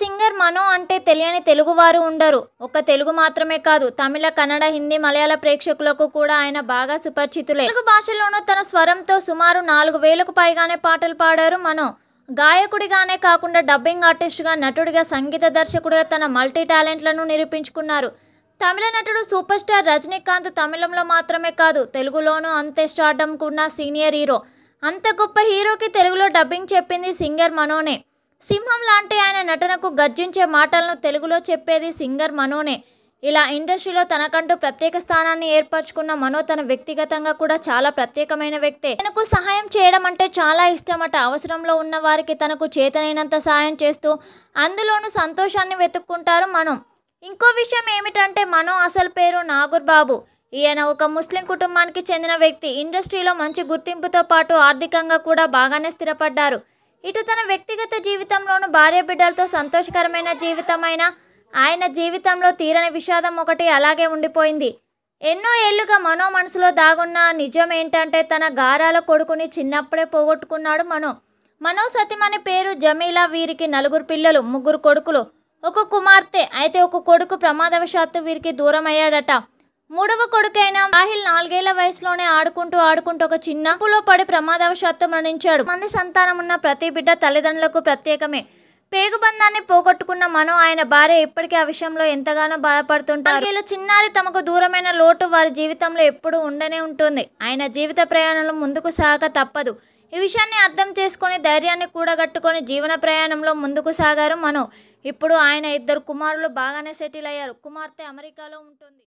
singer మనో అంటే తెలియని తెలుగువారు ఉండరు ఒక్క తెలుగు మాత్రమే కాదు తమిళ కన్నడ హిందీ మలయాళ ప్రేక్షకులకు కూడా ఆయన బాగా సుపరిచితులే తెలుగు భాషలోనూ తన స్వరంతో సుమారు నాలుగు వేలకు పైగానే పాటలు పాడారు మనో గాయకుడిగానే కాకుండా డబ్బింగ్ ఆర్టిస్టుగా నటుడిగా సంగీత దర్శకుడిగా తన మల్టీ టాలెంట్లను నిరూపించుకున్నారు తమిళ నటుడు సూపర్ స్టార్ రజనీకాంత్ తమిళంలో మాత్రమే కాదు తెలుగులోనూ అంతే స్టార్డమ్ ఉన్న సీనియర్ హీరో అంత గొప్ప హీరోకి తెలుగులో డబ్బింగ్ చెప్పింది సింగర్ మనోనే సింహం లాంటి ఆయన నటనకు గర్జించే మాటలను తెలుగులో చెప్పేది సింగర్ మనోనే ఇలా ఇండస్ట్రీలో తనకంటూ ప్రత్యేక స్థానాన్ని ఏర్పరచుకున్న మనో తన వ్యక్తిగతంగా కూడా చాలా ప్రత్యేకమైన వ్యక్తే తనకు సహాయం చేయడం అంటే చాలా ఇష్టమట అవసరంలో ఉన్న వారికి తనకు చేతనైనంత సహాయం చేస్తూ అందులోనూ సంతోషాన్ని వెతుక్కుంటారు మనం ఇంకో విషయం ఏమిటంటే మనో అసలు పేరు నాగూర్ బాబు ఈయన ఒక ముస్లిం కుటుంబానికి చెందిన వ్యక్తి ఇండస్ట్రీలో మంచి గుర్తింపుతో పాటు ఆర్థికంగా కూడా బాగానే స్థిరపడ్డారు ఇటు తన వ్యక్తిగత జీవితంలోనూ భార్య బిడ్డలతో సంతోషకరమైన జీవితమైన ఆయన జీవితంలో తీరని విషాదం ఒకటి అలాగే ఉండిపోయింది ఎన్నో ఏళ్లుగా మనో మనసులో దాగున్న నిజం ఏంటంటే తన గారాల కొడుకుని చిన్నప్పుడే పోగొట్టుకున్నాడు మనో మనో సతీమణి పేరు జమీలా వీరికి నలుగురు పిల్లలు ముగ్గురు కొడుకులు ఒక కుమార్తె అయితే ఒక కొడుకు ప్రమాదవశాత్తు వీరికి దూరం అయ్యాడట మూడవ కొడుకైన రాహిల్ నాలుగేళ్ల వయసులోనే ఆడుకుంటూ ఆడుకుంటూ ఒక చిన్న పులో పడి ప్రమాదవశాత్తు మరణించాడు మంది సంతానం ఉన్న ప్రతి బిడ్డ తల్లిదండ్రులకు ప్రత్యేకమే పేగుబంధాన్ని పోగొట్టుకున్న మనం ఆయన భార్య ఇప్పటికీ ఆ విషయంలో ఎంతగానో బాధపడుతుంటారు వీళ్ళ చిన్నారి తమకు దూరమైన లోటు వారి జీవితంలో ఎప్పుడూ ఉండనే ఉంటుంది ఆయన జీవిత ప్రయాణంలో ముందుకు సాగక తప్పదు ఈ విషయాన్ని అర్థం చేసుకొని ధైర్యాన్ని కూడగట్టుకొని జీవన ప్రయాణంలో ముందుకు సాగారు మనం ఇప్పుడు ఆయన ఇద్దరు కుమారులు బాగానే సెటిల్ అయ్యారు కుమార్తె అమెరికాలో ఉంటుంది